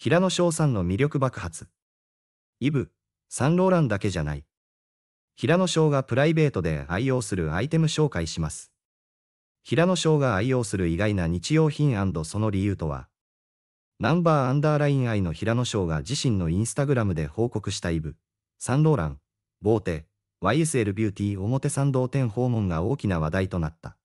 平野翔さんの魅力爆発。イブ、サンローランだけじゃない。平野翔がプライベートで愛用するアイテム紹介します。平野翔が愛用する意外な日用品その理由とは、ナンバーアンダーライン愛の平野翔が自身のインスタグラムで報告したイブ、サンローラン、ボーテ、YSL ビューティー表参道店訪問が大きな話題となった。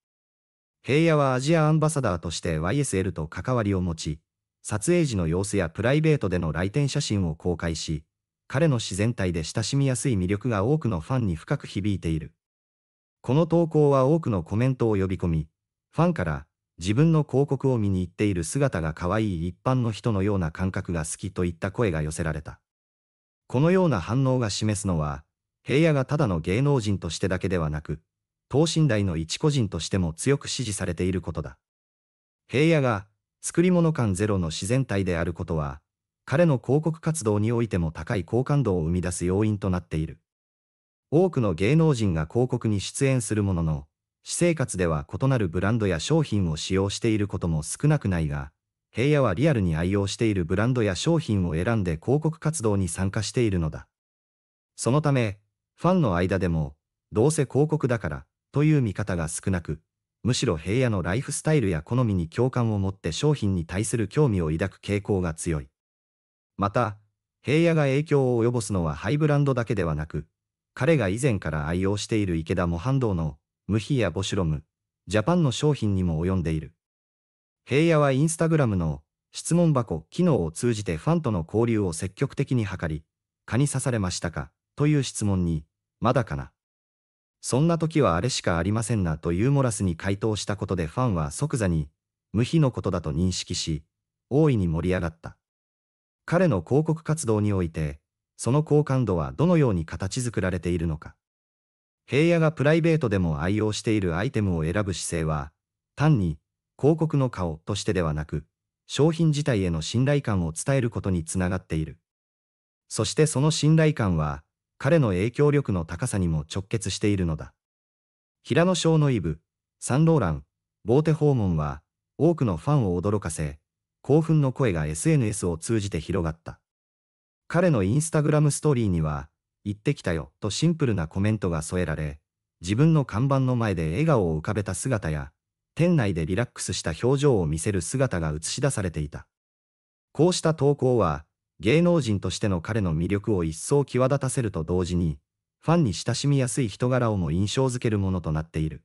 平野はアジアアンバサダーとして YSL と関わりを持ち、撮影時の様子やプライベートでの来店写真を公開し、彼の自然体で親しみやすい魅力が多くのファンに深く響いている。この投稿は多くのコメントを呼び込み、ファンから自分の広告を見に行っている姿が可愛い一般の人のような感覚が好きといった声が寄せられた。このような反応が示すのは、平野がただの芸能人としてだけではなく、等身大の一個人としても強く支持されていることだ。平野が作り物感ゼロの自然体であることは、彼の広告活動においても高い好感度を生み出す要因となっている。多くの芸能人が広告に出演するものの、私生活では異なるブランドや商品を使用していることも少なくないが、平野はリアルに愛用しているブランドや商品を選んで広告活動に参加しているのだ。そのため、ファンの間でも、どうせ広告だから、という見方が少なく、むしろ平野のライフスタイルや好みに共感を持って商品に対する興味を抱く傾向が強い。また、平野が影響を及ぼすのはハイブランドだけではなく、彼が以前から愛用している池田ハンドのムヒやボシュロム、ジャパンの商品にも及んでいる。平野はインスタグラムの質問箱機能を通じてファンとの交流を積極的に図り、蚊に刺されましたかという質問に、まだかなそんな時はあれしかありませんなとユーモラスに回答したことでファンは即座に、無比のことだと認識し、大いに盛り上がった。彼の広告活動において、その好感度はどのように形作られているのか。平野がプライベートでも愛用しているアイテムを選ぶ姿勢は、単に広告の顔としてではなく、商品自体への信頼感を伝えることにつながっている。そしてその信頼感は、彼の影響力の高さにも直結しているのだ。平野翔のイブ、サンローラン、ボーテ訪問は、多くのファンを驚かせ、興奮の声が SNS を通じて広がった。彼のインスタグラムストーリーには、行ってきたよとシンプルなコメントが添えられ、自分の看板の前で笑顔を浮かべた姿や、店内でリラックスした表情を見せる姿が映し出されていた。こうした投稿は、芸能人としての彼の魅力を一層際立たせると同時に、ファンに親しみやすい人柄をも印象づけるものとなっている。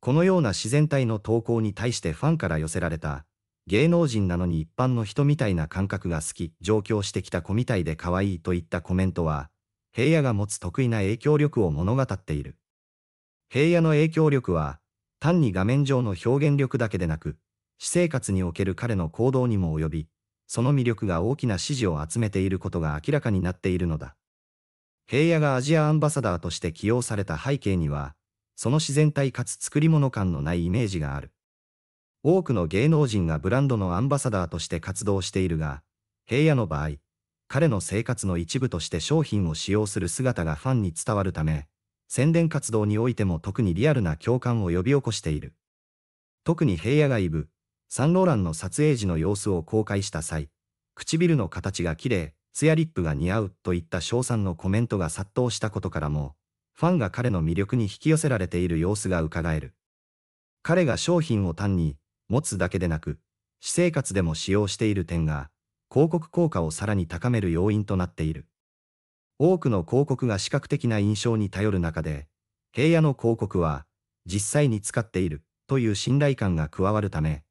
このような自然体の投稿に対してファンから寄せられた、芸能人なのに一般の人みたいな感覚が好き、上京してきた子みたいで可愛いといったコメントは、平野が持つ得意な影響力を物語っている。平野の影響力は、単に画面上の表現力だけでなく、私生活における彼の行動にも及び、その魅力が大きな支持を集めていることが明らかになっているのだ。平野がアジアアンバサダーとして起用された背景には、その自然体かつ作り物感のないイメージがある。多くの芸能人がブランドのアンバサダーとして活動しているが、平野の場合、彼の生活の一部として商品を使用する姿がファンに伝わるため、宣伝活動においても特にリアルな共感を呼び起こしている。特に平野がイブ、サンローランの撮影時の様子を公開した際、唇の形が綺麗、ツヤリップが似合うといった賞賛のコメントが殺到したことからも、ファンが彼の魅力に引き寄せられている様子が伺える。彼が商品を単に持つだけでなく、私生活でも使用している点が、広告効果をさらに高める要因となっている。多くの広告が視覚的な印象に頼る中で、平野の広告は、実際に使っているという信頼感が加わるため、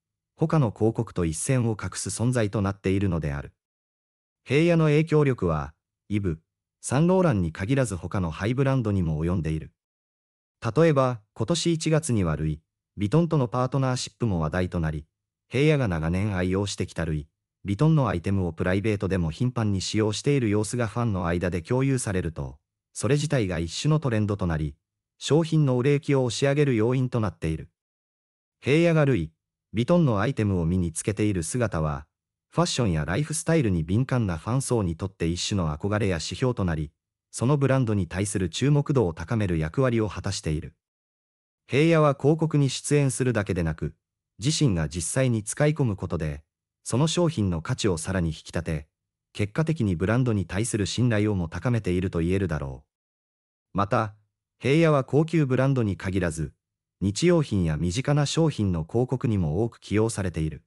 他の広告と一線を画す存在となっているのである。平野の影響力は、イブ、サンローランに限らず他のハイブランドにも及んでいる。例えば、今年1月にはルイ・ヴィトンとのパートナーシップも話題となり、平野が長年愛用してきたルイ・ヴィトンのアイテムをプライベートでも頻繁に使用している様子がファンの間で共有されると、それ自体が一種のトレンドとなり、商品の売れ行きを押し上げる要因となっている。平野がルイ・ヴィトンのアイテムを身につけている姿は、ファッションやライフスタイルに敏感なファン層にとって一種の憧れや指標となり、そのブランドに対する注目度を高める役割を果たしている。平野は広告に出演するだけでなく、自身が実際に使い込むことで、その商品の価値をさらに引き立て、結果的にブランドに対する信頼をも高めていると言えるだろう。また、平野は高級ブランドに限らず、日用品や身近な商品の広告にも多く起用されている。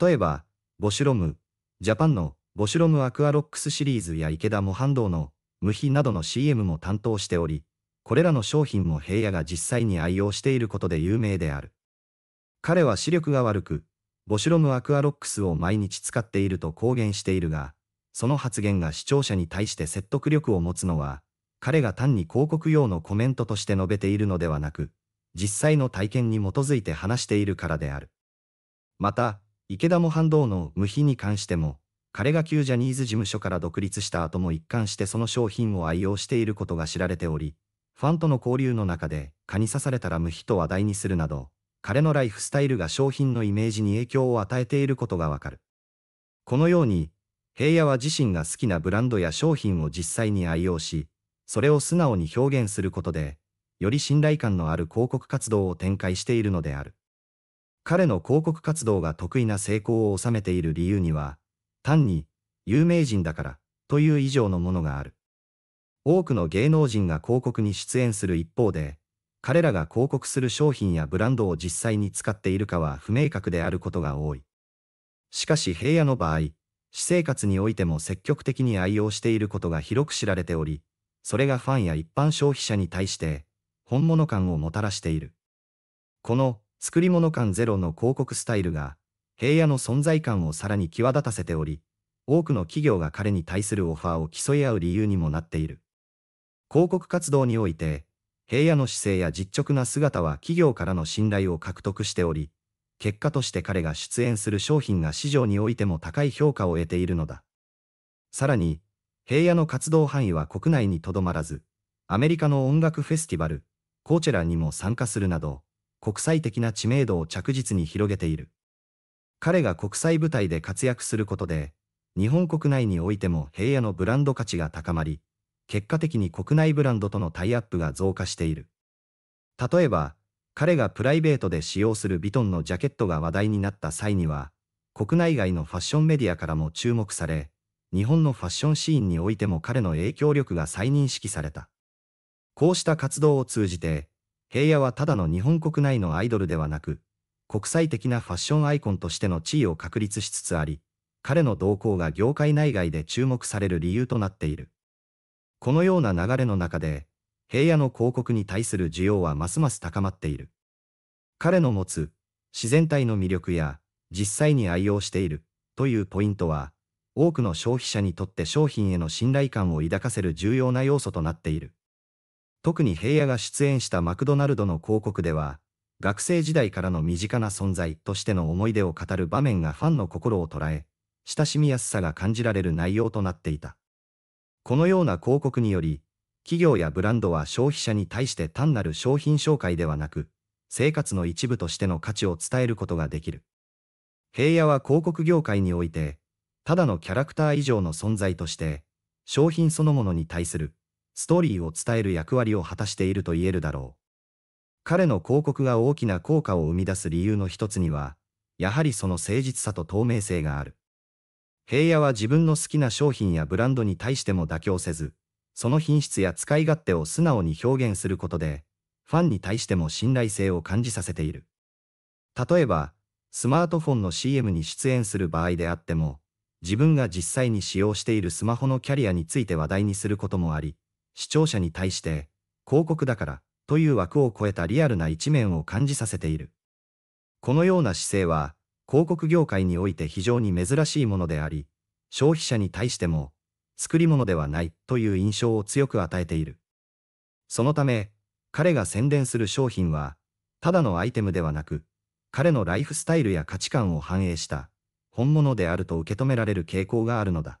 例えば、ボシュロム、ジャパンのボシュロムアクアロックスシリーズや池田模範堂の無比などの CM も担当しており、これらの商品も平野が実際に愛用していることで有名である。彼は視力が悪く、ボシュロムアクアロックスを毎日使っていると公言しているが、その発言が視聴者に対して説得力を持つのは、彼が単に広告用のコメントとして述べているのではなく、実際の体験に基づいて話しているからである。また、池田も反動の無比に関しても、彼が旧ジャニーズ事務所から独立した後も一貫してその商品を愛用していることが知られており、ファンとの交流の中で蚊に刺されたら無比と話題にするなど、彼のライフスタイルが商品のイメージに影響を与えていることがわかる。このように、平野は自身が好きなブランドや商品を実際に愛用し、それを素直に表現することで、より信頼感のある広告活動を展開しているのである。彼の広告活動が得意な成功を収めている理由には、単に、有名人だから、という以上のものがある。多くの芸能人が広告に出演する一方で、彼らが広告する商品やブランドを実際に使っているかは不明確であることが多い。しかし平野の場合、私生活においても積極的に愛用していることが広く知られており、それがファンや一般消費者に対して本物感をもたらしている。この作り物感ゼロの広告スタイルが平野の存在感をさらに際立たせており、多くの企業が彼に対するオファーを競い合う理由にもなっている。広告活動において、平野の姿勢や実直な姿は企業からの信頼を獲得しており、結果として彼が出演する商品が市場においても高い評価を得ているのだ。さらに、平野の活動範囲は国内にとどまらず、アメリカの音楽フェスティバル、コーチェラにも参加するなど、国際的な知名度を着実に広げている。彼が国際舞台で活躍することで、日本国内においても平野のブランド価値が高まり、結果的に国内ブランドとのタイアップが増加している。例えば、彼がプライベートで使用するヴィトンのジャケットが話題になった際には、国内外のファッションメディアからも注目され、日本のファッションシーンにおいても彼の影響力が再認識された。こうした活動を通じて、平野はただの日本国内のアイドルではなく、国際的なファッションアイコンとしての地位を確立しつつあり、彼の動向が業界内外で注目される理由となっている。このような流れの中で、平野の広告に対する需要はますます高まっている。彼の持つ自然体の魅力や実際に愛用しているというポイントは、多くの消費者にとって商品への信頼感を抱かせる重要な要素となっている。特に平野が出演したマクドナルドの広告では、学生時代からの身近な存在としての思い出を語る場面がファンの心を捉え、親しみやすさが感じられる内容となっていた。このような広告により、企業やブランドは消費者に対して単なる商品紹介ではなく、生活の一部としての価値を伝えることができる。平野は広告業界において、ただのキャラクター以上の存在として、商品そのものに対するストーリーを伝える役割を果たしていると言えるだろう。彼の広告が大きな効果を生み出す理由の一つには、やはりその誠実さと透明性がある。平野は自分の好きな商品やブランドに対しても妥協せず、その品質や使い勝手を素直に表現することで、ファンに対しても信頼性を感じさせている。例えば、スマートフォンの CM に出演する場合であっても、自分が実際に使用しているスマホのキャリアについて話題にすることもあり、視聴者に対して、広告だから、という枠を超えたリアルな一面を感じさせている。このような姿勢は、広告業界において非常に珍しいものであり、消費者に対しても、作り物ではないという印象を強く与えている。そのため、彼が宣伝する商品は、ただのアイテムではなく、彼のライフスタイルや価値観を反映した、本物であると受け止められる傾向があるのだ。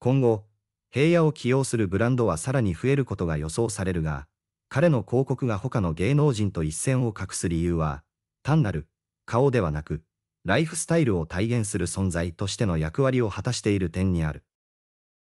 今後、平野を起用するブランドはさらに増えることが予想されるが、彼の広告が他の芸能人と一線を画す理由は、単なる顔ではなく、ライフスタイルを体現する存在としての役割を果たしている点にある。